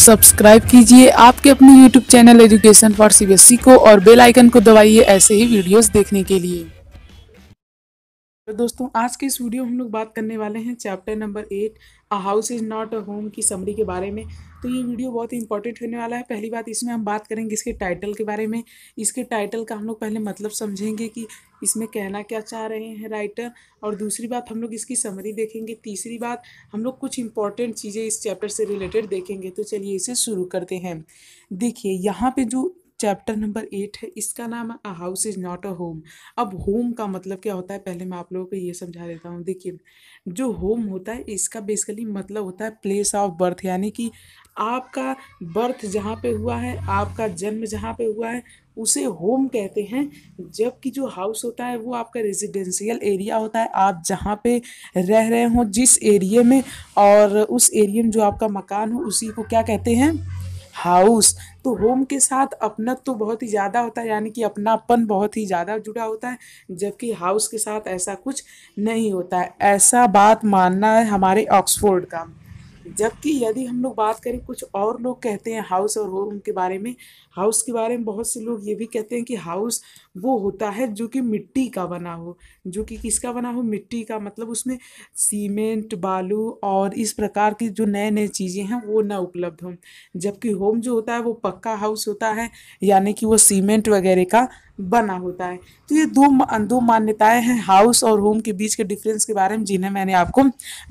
subscribe कीजिए आपके अपने YouTube channel education for C को और बेल आइकन को दबाइए ऐसे ही वीडियोस देखने के लिए तो दोस्तों आज के इस वीडियो में हम लोग बात करने वाले हैं chapter number eight a house is not a home की समरी के बारे में तो ये वीडियो बहुत ही इंपॉर्टेंट होने वाला है पहली बात इसमें हम बात करेंगे इसके टाइटल के बारे में इसके टाइटल का हम लोग पहले मतलब समझेंगे कि इसमें कहना क्या चाह रहे हैं राइटर और दूसरी बात हम लोग इसकी समरी देखेंगे तीसरी बात हम लोग कुछ इंपॉर्टेंट चीज़ें इस चैप्टर से रिलेटेड देखेंगे तो चलिए इसे शुरू करते हैं देखिए यहाँ पे जो चैप्टर नंबर एट है इसका नाम है a house is not a home अब होम का मतलब क्या होता है पहले मैं आप लोगों को ये समझा देता हूँ देखिए जो होम होता है इसका बेसिकली मतलब होता है प्लेस ऑफ बर्थ यानी कि आपका बर्थ जहाँ पे हुआ है आपका जन्म जहाँ पे हुआ है उसे होम कहते हैं जबकि जो हाउस होता है वो आपका रेजिडेंशियल एरिया होता है आप जहाँ पे रह रहे हो जिस एरिए में और उस एरिए में जो आपका मकान हो उसी को क्या कहते हैं हाउस तो होम के साथ अपनत तो बहुत ही ज़्यादा होता है यानी कि अपनापन बहुत ही ज़्यादा जुड़ा होता है जबकि हाउस के साथ ऐसा कुछ नहीं होता है ऐसा बात मानना है हमारे ऑक्सफोर्ड का जबकि यदि हम लोग बात करें कुछ और लोग कहते हैं हाउस और होम के बारे में हाउस के बारे में बहुत से लोग ये भी कहते हैं कि हाउस वो होता है जो कि मिट्टी का बना हो जो कि किसका बना हो मिट्टी का मतलब उसमें सीमेंट बालू और इस प्रकार की जो नए नए चीज़ें हैं वो ना उपलब्ध हों जबकि होम जो होता है वो पक्का हाउस होता है यानी कि वो सीमेंट वगैरह का बना होता है तो ये दो दो मान्यताएं हैं हाउस और होम के बीच के डिफरेंस के बारे में जिन्हें मैंने आपको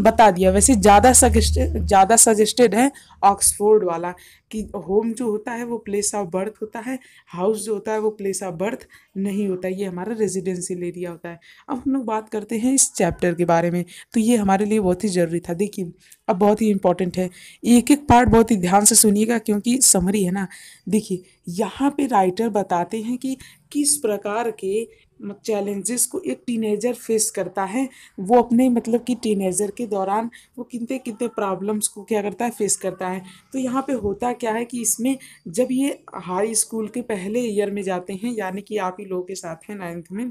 बता दिया वैसे ज़्यादा सजेस्टेड ज़्यादा सजेस्टेड है ऑक्सफोर्ड वाला कि होम जो होता है वो प्लेस ऑफ बर्थ होता है हाउस जो होता है वो प्लेस ऑफ बर्थ नहीं होता ये हमारा रेजिडेंशियल एरिया होता है अब हम लोग बात करते हैं इस चैप्टर के बारे में तो ये हमारे लिए बहुत ही ज़रूरी था देखिए अब बहुत ही इंपॉर्टेंट है एक एक पार्ट बहुत ही ध्यान से सुनिएगा क्योंकि समरी है ना देखिए यहाँ पे राइटर बताते हैं कि किस प्रकार के चैलेंजेस को एक टीनेजर फेस करता है वो अपने मतलब कि टीनेजर के दौरान वो कितने कितने प्रॉब्लम्स को क्या करता है फेस करता है तो यहाँ पे होता क्या है कि इसमें जब ये हाई स्कूल के पहले ईयर में जाते हैं यानी कि आप ही लोगों के साथ हैं नाइन्थ में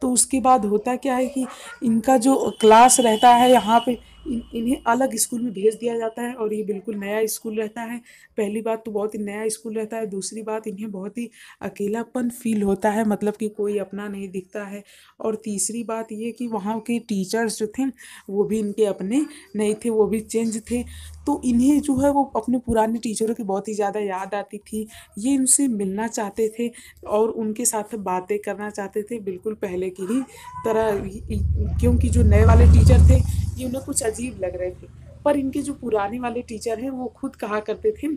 तो उसके बाद होता क्या है कि इनका जो क्लास रहता है यहाँ पे इन इन्हें अलग स्कूल में भेज दिया जाता है और ये बिल्कुल नया स्कूल रहता है पहली बात तो बहुत ही नया स्कूल रहता है दूसरी बात इन्हें बहुत ही अकेलापन फील होता है मतलब कि कोई अपना नहीं दिखता है और तीसरी बात ये कि वहाँ के टीचर्स जो थे वो भी इनके अपने नहीं थे वो भी चेंज थे तो इन्हें जो है वो अपने पुराने टीचरों की बहुत ही ज़्यादा याद आती थी ये इनसे मिलना चाहते थे और उनके साथ बातें करना चाहते थे बिल्कुल पहले की ही तरह क्योंकि जो नए वाले टीचर थे ये उन्हें कुछ अजीब लग रहे थे पर इनके जो पुराने वाले टीचर हैं वो खुद कहा करते थे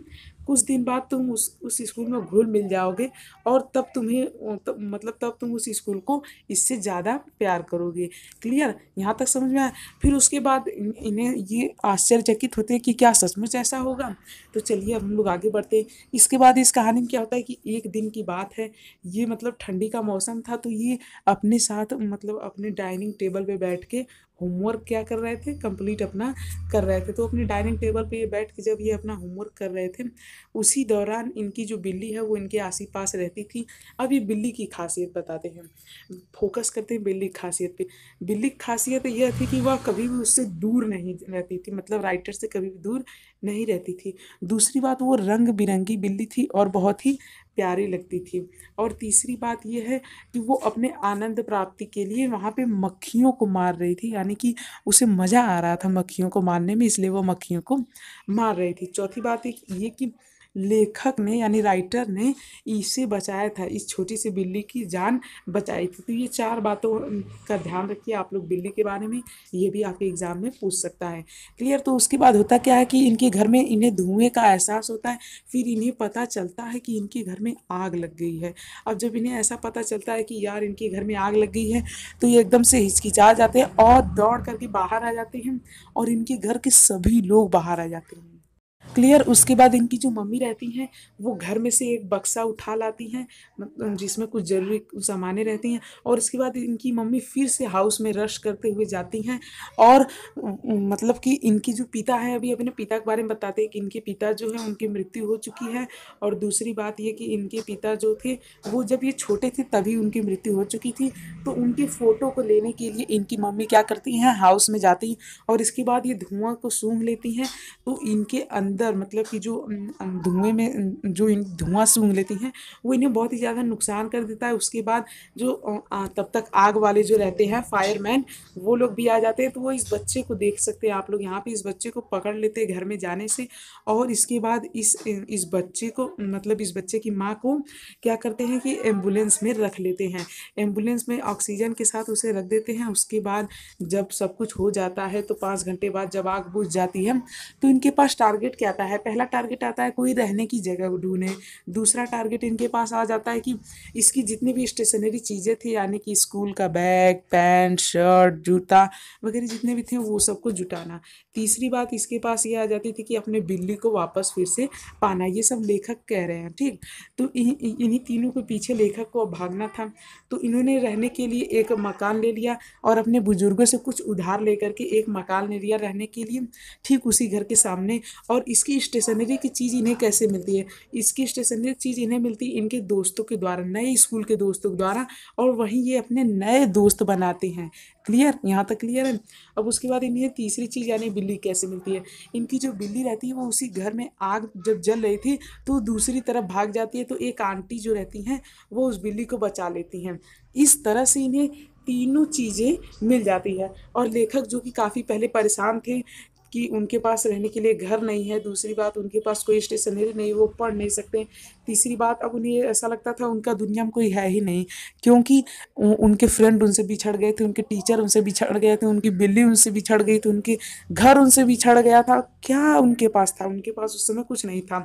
कुछ दिन बाद तुम उस उस स्कूल में घुल मिल जाओगे और तब तुम्हें तब, मतलब तब तुम उस स्कूल को इससे ज़्यादा प्यार करोगे क्लियर यहाँ तक समझ में आया फिर उसके बाद इन्हें ये आश्चर्यचकित होते हैं कि क्या सचमुच ऐसा होगा तो चलिए अब हम लोग आगे बढ़ते हैं इसके बाद इस कहानी में क्या होता है कि एक दिन की बात है ये मतलब ठंडी का मौसम था तो ये अपने साथ मतलब अपने डाइनिंग टेबल पर बैठ के होमवर्क क्या कर रहे थे कंप्लीट अपना कर रहे थे तो अपने डाइनिंग टेबल पे ये बैठ के जब ये अपना होमवर्क कर रहे थे उसी दौरान इनकी जो बिल्ली है वो इनके आसी पास रहती थी अब ये बिल्ली की खासियत बताते हैं फोकस करते हैं बिल्ली की खासियत पे बिल्ली की खासियत यह थी कि वह कभी भी उससे दूर नहीं रहती थी मतलब राइटर से कभी भी दूर नहीं रहती थी दूसरी बात वो रंग बिरंगी बिल्ली थी और बहुत ही प्यारी लगती थी और तीसरी बात यह है कि वो अपने आनंद प्राप्ति के लिए वहाँ पे मक्खियों को मार रही थी यानी कि उसे मज़ा आ रहा था मक्खियों को मारने में इसलिए वो मक्खियों को मार रही थी चौथी बात ये कि लेखक ने यानी राइटर ने इसे बचाया था इस छोटी सी बिल्ली की जान बचाई थी तो ये चार बातों का ध्यान रखिए आप लोग बिल्ली के बारे में ये भी आपके एग्ज़ाम में पूछ सकता है क्लियर तो उसके बाद होता क्या है कि इनके घर में इन्हें धुएँ का एहसास होता है फिर इन्हें पता चलता है कि इनके घर में आग लग गई है अब जब इन्हें ऐसा पता चलता है कि यार इनके घर में आग लग गई है तो ये एकदम से हिचकिचा जाते हैं और दौड़ करके बाहर आ जाते हैं और इनके घर के सभी लोग बाहर आ जाते हैं क्लियर उसके बाद इनकी जो मम्मी रहती हैं वो घर में से एक बक्सा उठा लाती हैं मतलब जिसमें कुछ ज़रूरी सामानें रहती हैं और उसके बाद इनकी मम्मी फिर से हाउस में रश करते हुए जाती हैं और मतलब कि इनकी जो पिता है अभी अपने पिता के बारे में बताते हैं कि इनके पिता जो है उनकी मृत्यु हो चुकी है और दूसरी बात यह कि इनके पिता जो थे वो जब ये छोटे थे तभी उनकी मृत्यु हो चुकी थी तो उनकी फ़ोटो को लेने के लिए इनकी मम्मी क्या करती हैं हाउस में जाती हैं और इसके बाद ये धुआं को सूंघ लेती हैं तो इनके अंदर ज़्यादा मतलब कि जो धुएँ में जो इन धुआं सूंघ लेती हैं वो इन्हें बहुत ही ज़्यादा नुकसान कर देता है उसके बाद जो तब तक आग वाले जो रहते हैं फायरमैन वो लोग भी आ जाते हैं तो वो इस बच्चे को देख सकते हैं आप लोग यहाँ पे इस बच्चे को पकड़ लेते हैं घर में जाने से और इसके बाद इस इस बच्चे को मतलब इस बच्चे की माँ को क्या करते हैं कि एम्बुलेंस में रख लेते हैं एम्बुलेंस में ऑक्सीजन के साथ उसे रख देते हैं उसके बाद जब सब कुछ हो जाता है तो पाँच घंटे बाद जब आग बुझ जाती है तो इनके पास टारगेट क्या से आता है पहला टारगेट आता है कोई रहने की जगह ढूंढे दूसरा टारगेट इनके पास आ जाता है कि इसकी जितनी भी स्टेशनरी चीज़ें थी यानी कि स्कूल का बैग पैंट शर्ट जूता वगैरह जितने भी थे वो सबको जुटाना तीसरी बात इसके पास ये आ जाती थी कि अपने बिल्ली को वापस फिर से पाना ये सब लेखक कह रहे हैं ठीक तो इन्हीं तीनों के पीछे लेखक को भागना था तो इन्होंने रहने के लिए एक मकान ले लिया और अपने बुजुर्गों से कुछ उधार लेकर के एक मकान ले लिया रहने के लिए ठीक उसी घर के सामने और इसकी स्टेशनरी की चीज़ इन्हें कैसे मिलती है इसकी स्टेशनरी चीज़ इन्हें मिलती है इनके दोस्तों के द्वारा नए स्कूल के दोस्तों के द्वारा और वहीं ये अपने नए दोस्त बनाते हैं क्लियर यहाँ तक क्लियर है अब उसके बाद इन्हें तीसरी चीज़ यानी बिल्ली कैसे मिलती है इनकी जो बिल्ली रहती है वो उसी घर में आग जब जल रही थी तो दूसरी तरफ भाग जाती है तो एक आंटी जो रहती हैं वो उस बिल्ली को बचा लेती हैं इस तरह से इन्हें तीनों चीज़ें मिल जाती है और लेखक जो कि काफ़ी पहले परेशान थे कि उनके पास रहने के लिए घर नहीं है दूसरी बात उनके पास कोई स्टेशनरी नहीं वो पढ़ नहीं सकते तीसरी बात अब उन्हें ऐसा लगता था उनका दुनिया में कोई है ही नहीं क्योंकि उनके फ्रेंड उनसे बिछड़ गए थे उनके टीचर उनसे बिछड़ गए थे उनकी बिल्ली उनसे बिछड़ गई थी उनके घर उनसे बिछड़ गया था क्या उनके पास था उनके पास उस समय कुछ नहीं था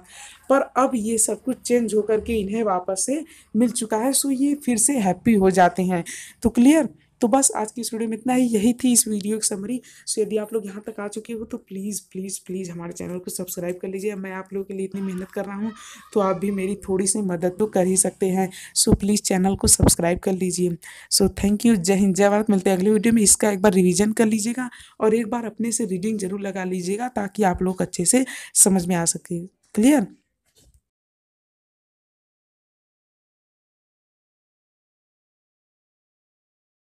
पर अब ये सब कुछ चेंज होकर के इन्हें वापस से मिल चुका है सो ये फिर से हैप्पी हो जाते हैं तो क्लियर तो बस आज की इस वीडियो में इतना ही यही थी इस वीडियो की समरी सो यदि आप लोग यहाँ तक आ चुके हो तो प्लीज़ प्लीज़ प्लीज़ हमारे चैनल को सब्सक्राइब कर लीजिए मैं आप लोगों के लिए इतनी मेहनत कर रहा हूँ तो आप भी मेरी थोड़ी सी मदद तो कर ही सकते हैं सो प्लीज़ चैनल को सब्सक्राइब कर लीजिए सो थैंक यू जय हिंद जय भारत मिलते हैं अगले वीडियो में इसका एक बार रिविजन कर लीजिएगा और एक बार अपने से रीडिंग जरूर लगा लीजिएगा ताकि आप लोग अच्छे से समझ में आ सके क्लियर